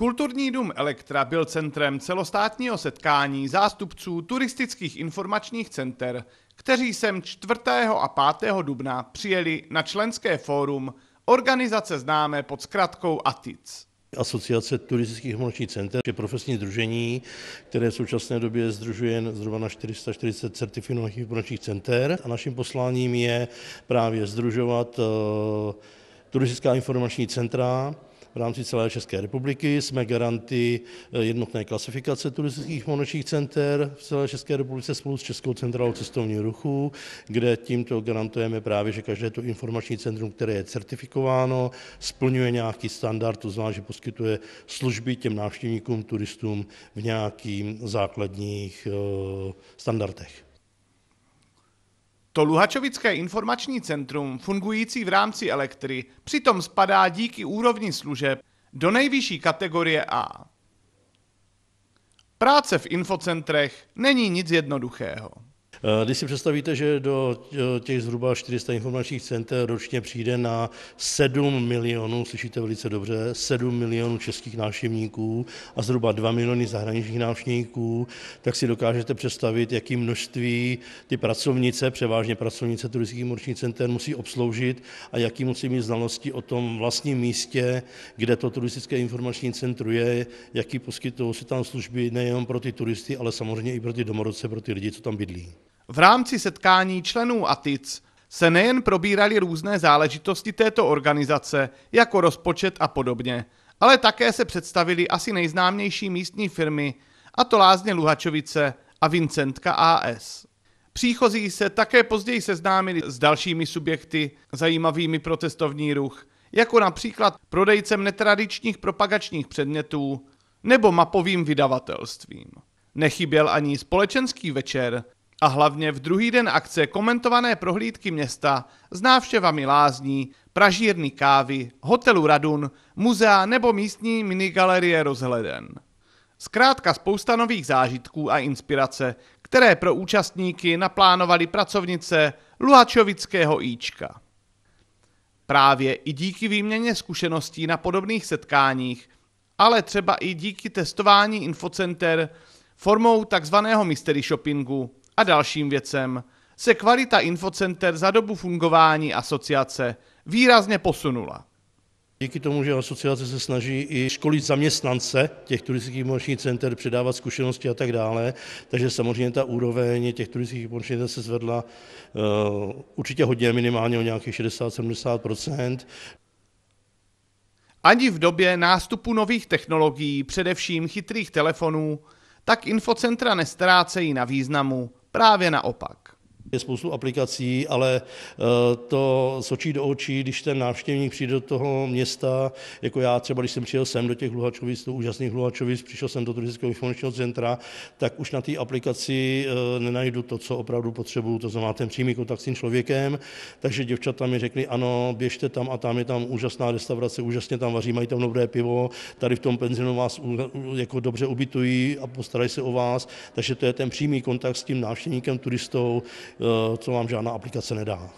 Kulturní dům Elektra byl centrem celostátního setkání zástupců turistických informačních center, kteří sem 4. a 5. dubna přijeli na členské fórum organizace známé pod zkratkou ATIC. Asociace turistických informačních center je profesní združení, které v současné době združuje zhruba na 440 certifikovaných informačních center a naším posláním je právě združovat eh, turistická informační centra, v rámci celé České republiky. Jsme garanty eh, jednotné klasifikace turistických monočních center v celé České republice spolu s Českou centrálou cestovního ruchu, kde tímto garantujeme právě, že každé to informační centrum, které je certifikováno, splňuje nějaký standard, to znamená, že poskytuje služby těm návštěvníkům, turistům v nějakých základních eh, standardech. To Luhačovické informační centrum, fungující v rámci elektry, přitom spadá díky úrovni služeb do nejvyšší kategorie A. Práce v infocentrech není nic jednoduchého. Eh, když si představíte, že do eh, těch zhruba 400 informačních center ročně přijde na 7 milionů, slyšíte velice dobře, 7 milionů českých návštěvníků a zhruba 2 miliony zahraničních návštěvníků, tak si dokážete představit, jaký množství ty pracovnice, převážně pracovnice turistických informačních center musí obsloužit a jaký musí mít znalosti o tom vlastním místě, kde to turistické informační centrum je, jaký poskytují si tam služby nejenom pro ty turisty, ale samozřejmě i pro ty domorodce, pro ty lidi, co tam bydlí. V rámci setkání členů ATIC se nejen probíraly různé záležitosti této organizace, jako rozpočet a podobně, ale také se představili asi nejznámější místní firmy, a to Lázně Luhačovice a Vincentka AS. Příchozí se také později seznámili s dalšími subjekty zajímavými pro cestovní ruch, jako například prodejcem netradičních propagačních předmětů nebo mapovým vydavatelstvím. Nechyběl ani společenský večer, a hlavně v druhý den akce komentované prohlídky města s návštěvami lázní, pražírny kávy, hotelu Radun, muzea nebo místní minigalerie rozhleden. Zkrátka spousta nových zážitků a inspirace, které pro účastníky naplánovali pracovnice Luhačovického Ička. Právě i díky výměně zkušeností na podobných setkáních, ale třeba i díky testování infocenter formou tzv. mystery shoppingu a dalším věcem se kvalita infocenter za dobu fungování asociace výrazně posunula. Díky tomu, že asociace se snaží i školit zaměstnance těch turistických informačních center, předávat zkušenosti a tak dále, takže samozřejmě ta úroveň těch turistických informačních center se zvedla uh, určitě hodně, minimálně o nějakých 60-70 Ani v době nástupu nových technologií, především chytrých telefonů, tak infocentra nestrácejí na významu Právě naopak. Je spoustu aplikací, ale eh, to sočí do očí, když ten návštěvník přijde do toho města, jako já třeba, když jsem přijel sem do těch hluhačovic, do úžasných hluhačovic, přišel jsem do turistického informačního centra, tak už na té aplikaci eh, nenajdu to, co opravdu potřebuju, to znamená ten přímý kontakt s tím člověkem, takže děvčata mi řekli, ano, běžte tam a tam je tam úžasná restaurace, úžasně tam vaří, mají tam dobré pivo, tady v tom penzinu vás jako dobře ubytují a postarají se o vás, takže to je ten přímý kontakt s tím návštěvníkem, turistou, Eh, co vám žádná aplikace nedá.